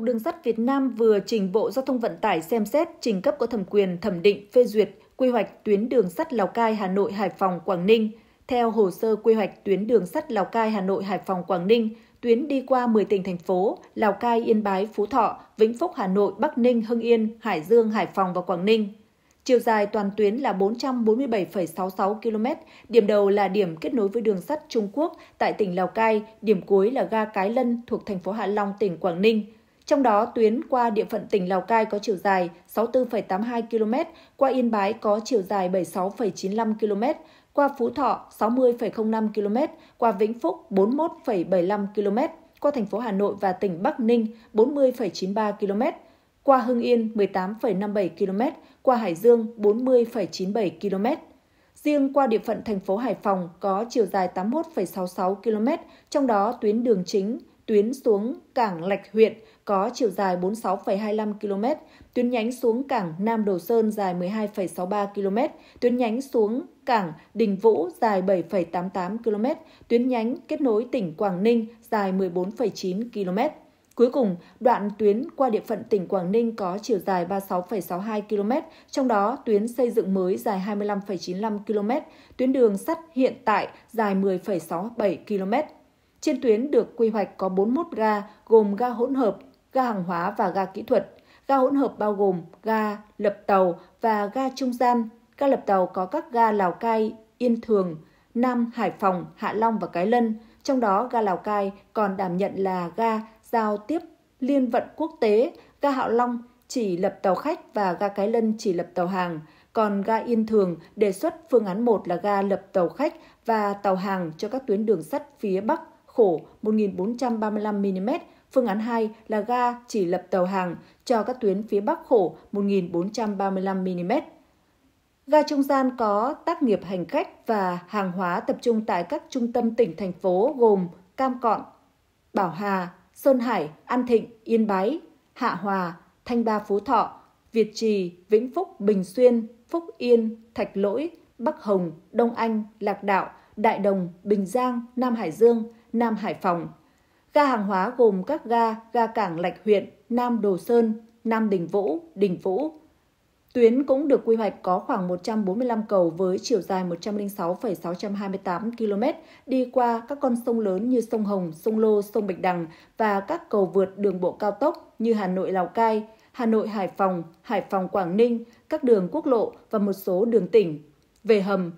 Cục Đường sắt Việt Nam vừa trình Bộ Giao thông Vận tải xem xét trình cấp có thẩm quyền thẩm định phê duyệt quy hoạch tuyến đường sắt Lào Cai, Hà Nội, Hải Phòng, Quảng Ninh. Theo hồ sơ quy hoạch tuyến đường sắt Lào Cai, Hà Nội, Hải Phòng, Quảng Ninh, tuyến đi qua 10 tỉnh thành phố Lào Cai, Yên Bái, Phú Thọ, Vĩnh Phúc, Hà Nội, Bắc Ninh, Hưng Yên, Hải Dương, Hải Phòng và Quảng Ninh. Chiều dài toàn tuyến là 447,66 km, điểm đầu là điểm kết nối với đường sắt Trung Quốc tại tỉnh Lào Cai, điểm cuối là ga Cái Lân thuộc thành phố Hạ Long, tỉnh Quảng Ninh. Trong đó, tuyến qua địa phận tỉnh Lào Cai có chiều dài 64,82 km, qua Yên Bái có chiều dài 76,95 km, qua Phú Thọ 60,05 km, qua Vĩnh Phúc 41,75 km, qua thành phố Hà Nội và tỉnh Bắc Ninh 40,93 km, qua Hưng Yên 18,57 km, qua Hải Dương 40,97 km. Riêng qua địa phận thành phố Hải Phòng có chiều dài 81,66 km, trong đó tuyến đường chính, tuyến xuống Cảng Lạch huyện có chiều dài 46,25 km, tuyến nhánh xuống cảng Nam Đồ Sơn dài 12,63 km, tuyến nhánh xuống cảng Đình Vũ dài 7,88 km, tuyến nhánh kết nối tỉnh Quảng Ninh dài 14,9 km. Cuối cùng, đoạn tuyến qua địa phận tỉnh Quảng Ninh có chiều dài 36,62 km, trong đó tuyến xây dựng mới dài 25,95 km, tuyến đường sắt hiện tại dài 10,67 km. Trên tuyến được quy hoạch có 41 ga, gồm ga hỗn hợp, ga hàng hóa và ga kỹ thuật. Ga hỗn hợp bao gồm ga lập tàu và ga trung gian. Ga lập tàu có các ga Lào Cai, Yên Thường, Nam Hải Phòng, Hạ Long và Cái Lân. Trong đó, ga Lào Cai còn đảm nhận là ga giao tiếp liên vận quốc tế, ga Hạ Long chỉ lập tàu khách và ga Cái Lân chỉ lập tàu hàng. Còn ga Yên Thường đề xuất phương án 1 là ga lập tàu khách và tàu hàng cho các tuyến đường sắt phía Bắc khổ 1.435 mm Phương án 2 là ga chỉ lập tàu hàng cho các tuyến phía Bắc khổ 1.435mm. Ga trung gian có tác nghiệp hành khách và hàng hóa tập trung tại các trung tâm tỉnh, thành phố gồm Cam Cọn, Bảo Hà, Sơn Hải, An Thịnh, Yên Bái, Hạ Hòa, Thanh Ba Phú Thọ, Việt Trì, Vĩnh Phúc, Bình Xuyên, Phúc Yên, Thạch Lỗi, Bắc Hồng, Đông Anh, Lạc Đạo, Đại Đồng, Bình Giang, Nam Hải Dương, Nam Hải Phòng – Ga hàng hóa gồm các ga, ga cảng Lạch Huyện, Nam Đồ Sơn, Nam Đình Vũ, Đình Vũ. Tuyến cũng được quy hoạch có khoảng 145 cầu với chiều dài 106,628 km đi qua các con sông lớn như sông Hồng, sông Lô, sông Bạch Đằng và các cầu vượt đường bộ cao tốc như Hà Nội Lào Cai, Hà Nội Hải Phòng, Hải Phòng Quảng Ninh, các đường quốc lộ và một số đường tỉnh. Về hầm,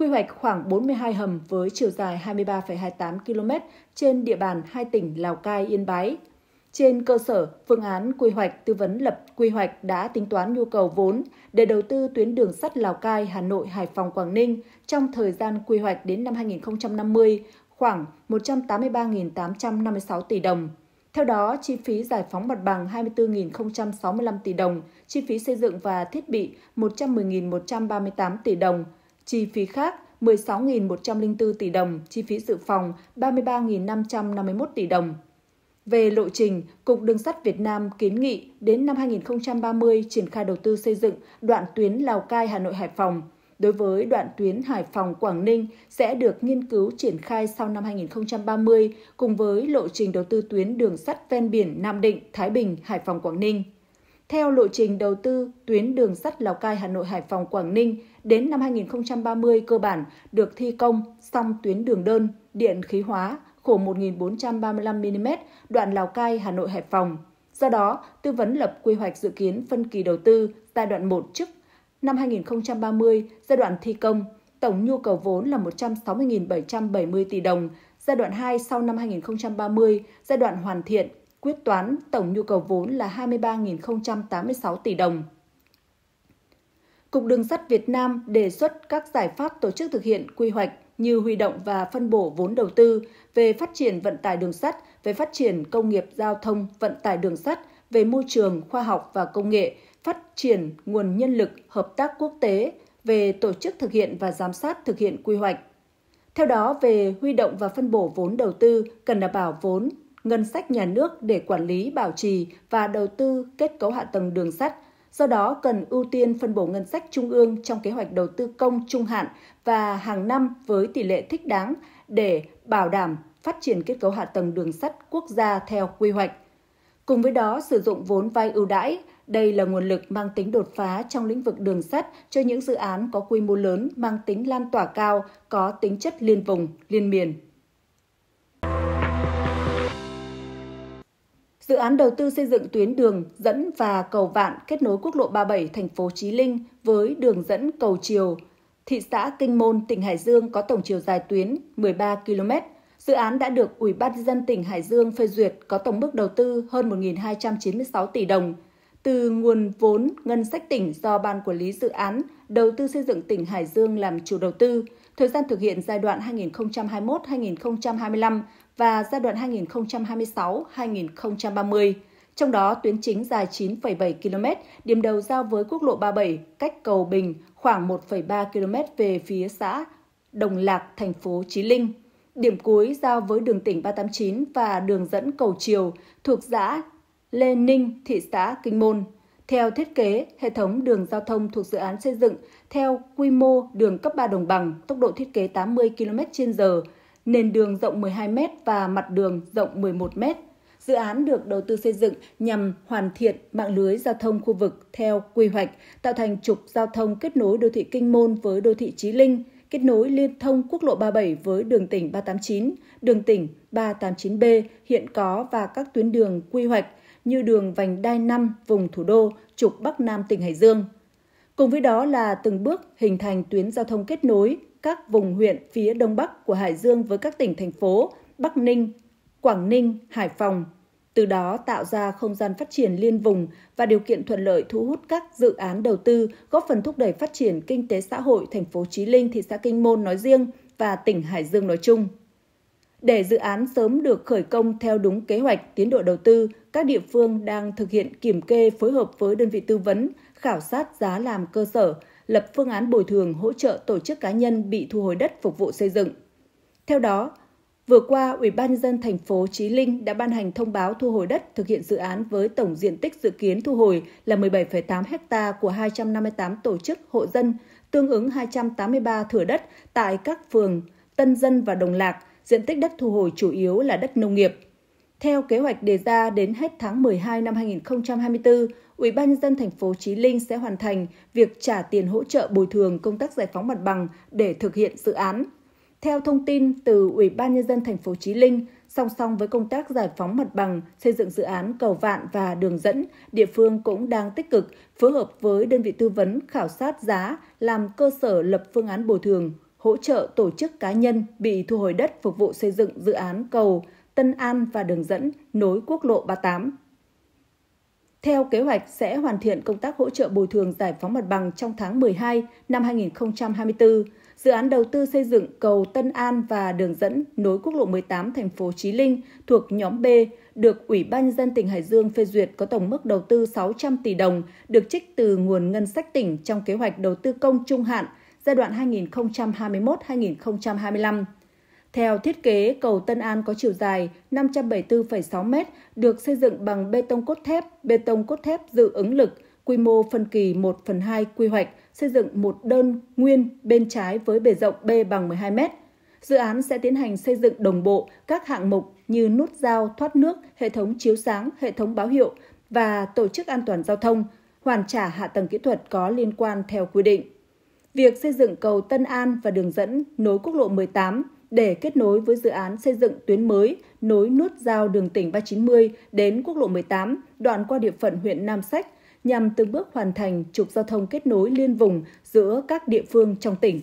quy hoạch khoảng 42 hầm với chiều dài 23,28 km trên địa bàn hai tỉnh Lào Cai, Yên Bái. Trên cơ sở phương án quy hoạch tư vấn lập quy hoạch đã tính toán nhu cầu vốn để đầu tư tuyến đường sắt Lào Cai, Hà Nội, Hải Phòng, Quảng Ninh trong thời gian quy hoạch đến năm 2050 khoảng 183.856 tỷ đồng. Theo đó, chi phí giải phóng mặt bằng 24.065 tỷ đồng, chi phí xây dựng và thiết bị 110.138 tỷ đồng, Chi phí khác 16.104 tỷ đồng, chi phí dự phòng 33.551 tỷ đồng. Về lộ trình, Cục Đường sắt Việt Nam kiến nghị đến năm 2030 triển khai đầu tư xây dựng đoạn tuyến Lào Cai Hà Nội Hải Phòng. Đối với đoạn tuyến Hải Phòng Quảng Ninh sẽ được nghiên cứu triển khai sau năm 2030 cùng với lộ trình đầu tư tuyến đường sắt ven biển Nam Định, Thái Bình, Hải Phòng Quảng Ninh. Theo lộ trình đầu tư tuyến đường sắt Lào Cai Hà Nội Hải Phòng Quảng Ninh đến năm 2030 cơ bản được thi công xong tuyến đường đơn điện khí hóa khổ 1435 mm đoạn Lào Cai Hà Nội Hải Phòng. Do đó, tư vấn lập quy hoạch dự kiến phân kỳ đầu tư giai đoạn 1 trước năm 2030 giai đoạn thi công tổng nhu cầu vốn là 160.770 tỷ đồng, giai đoạn 2 sau năm 2030, giai đoạn hoàn thiện quyết toán tổng nhu cầu vốn là 23.086 tỷ đồng. Cục Đường sắt Việt Nam đề xuất các giải pháp tổ chức thực hiện quy hoạch như huy động và phân bổ vốn đầu tư về phát triển vận tải đường sắt, về phát triển công nghiệp giao thông vận tải đường sắt, về môi trường, khoa học và công nghệ, phát triển nguồn nhân lực, hợp tác quốc tế, về tổ chức thực hiện và giám sát thực hiện quy hoạch. Theo đó, về huy động và phân bổ vốn đầu tư cần đảm bảo vốn ngân sách nhà nước để quản lý, bảo trì và đầu tư kết cấu hạ tầng đường sắt. Do đó, cần ưu tiên phân bổ ngân sách trung ương trong kế hoạch đầu tư công trung hạn và hàng năm với tỷ lệ thích đáng để bảo đảm phát triển kết cấu hạ tầng đường sắt quốc gia theo quy hoạch. Cùng với đó, sử dụng vốn vay ưu đãi, đây là nguồn lực mang tính đột phá trong lĩnh vực đường sắt cho những dự án có quy mô lớn mang tính lan tỏa cao, có tính chất liên vùng, liên miền. Dự án đầu tư xây dựng tuyến đường dẫn và cầu vạn kết nối quốc lộ 37 thành phố Chí Linh với đường dẫn cầu Chiều, thị xã Kinh Môn, tỉnh Hải Dương có tổng chiều dài tuyến 13 km. Dự án đã được Ủy ban nhân dân tỉnh Hải Dương phê duyệt có tổng mức đầu tư hơn 1.296 tỷ đồng từ nguồn vốn ngân sách tỉnh do Ban Quản lý Dự án Đầu tư xây dựng tỉnh Hải Dương làm chủ đầu tư, thời gian thực hiện giai đoạn 2021-2025 và giai đoạn 2026-2030. Trong đó, tuyến chính dài 9,7 km, điểm đầu giao với quốc lộ 37, cách cầu Bình khoảng 1,3 km về phía xã Đồng Lạc, thành phố Chí Linh. Điểm cuối giao với đường tỉnh 389 và đường dẫn cầu Triều thuộc xã Lê Ninh, thị xã Kinh Môn. Theo thiết kế, hệ thống đường giao thông thuộc dự án xây dựng theo quy mô đường cấp 3 đồng bằng, tốc độ thiết kế 80 km/h nền đường rộng 12 m và mặt đường rộng 11 m. Dự án được đầu tư xây dựng nhằm hoàn thiện mạng lưới giao thông khu vực theo quy hoạch, tạo thành trục giao thông kết nối đô thị Kinh Môn với đô thị Chí Linh, kết nối liên thông quốc lộ 37 với đường tỉnh 389, đường tỉnh 389B hiện có và các tuyến đường quy hoạch như đường vành đai 5 vùng thủ đô, trục Bắc Nam tỉnh Hải Dương. Cùng với đó là từng bước hình thành tuyến giao thông kết nối các vùng huyện phía đông bắc của Hải Dương với các tỉnh thành phố Bắc Ninh, Quảng Ninh, Hải Phòng, từ đó tạo ra không gian phát triển liên vùng và điều kiện thuận lợi thu hút các dự án đầu tư, góp phần thúc đẩy phát triển kinh tế xã hội thành phố Chí Linh, thị xã Kinh Môn nói riêng và tỉnh Hải Dương nói chung. Để dự án sớm được khởi công theo đúng kế hoạch tiến độ đầu tư, các địa phương đang thực hiện kiểm kê phối hợp với đơn vị tư vấn, khảo sát giá làm cơ sở, lập phương án bồi thường hỗ trợ tổ chức cá nhân bị thu hồi đất phục vụ xây dựng. Theo đó, vừa qua Ủy ban nhân dân thành phố Chí Linh đã ban hành thông báo thu hồi đất thực hiện dự án với tổng diện tích dự kiến thu hồi là 17,8 ha của 258 tổ chức hộ dân, tương ứng 283 thửa đất tại các phường Tân Dân và Đồng Lạc, diện tích đất thu hồi chủ yếu là đất nông nghiệp – theo kế hoạch đề ra đến hết tháng 12 năm 2024, Ủy ban nhân dân thành phố Chí Linh sẽ hoàn thành việc trả tiền hỗ trợ bồi thường công tác giải phóng mặt bằng để thực hiện dự án. Theo thông tin từ Ủy ban nhân dân thành phố Chí Linh, song song với công tác giải phóng mặt bằng, xây dựng dự án cầu vạn và đường dẫn, địa phương cũng đang tích cực phối hợp với đơn vị tư vấn khảo sát giá làm cơ sở lập phương án bồi thường, hỗ trợ tổ chức cá nhân bị thu hồi đất phục vụ xây dựng dự án cầu Tân An và đường dẫn nối quốc lộ 38. Theo kế hoạch sẽ hoàn thiện công tác hỗ trợ bồi thường giải phóng mặt bằng trong tháng 12 năm 2024. Dự án đầu tư xây dựng cầu Tân An và đường dẫn nối quốc lộ 18 thành phố Chí Linh thuộc nhóm B được Ủy ban nhân dân tỉnh Hải Dương phê duyệt có tổng mức đầu tư 600 tỷ đồng, được trích từ nguồn ngân sách tỉnh trong kế hoạch đầu tư công trung hạn giai đoạn 2021-2025. Theo thiết kế, cầu Tân An có chiều dài 574,6 m, được xây dựng bằng bê tông cốt thép, bê tông cốt thép dự ứng lực, quy mô phân kỳ 1 phần 2 quy hoạch, xây dựng một đơn nguyên bên trái với bề rộng B bằng 12 m. Dự án sẽ tiến hành xây dựng đồng bộ các hạng mục như nút giao, thoát nước, hệ thống chiếu sáng, hệ thống báo hiệu và tổ chức an toàn giao thông, hoàn trả hạ tầng kỹ thuật có liên quan theo quy định. Việc xây dựng cầu Tân An và đường dẫn nối quốc lộ 18 để kết nối với dự án xây dựng tuyến mới nối nút giao đường tỉnh 390 đến quốc lộ 18, đoạn qua địa phận huyện Nam Sách, nhằm từng bước hoàn thành trục giao thông kết nối liên vùng giữa các địa phương trong tỉnh.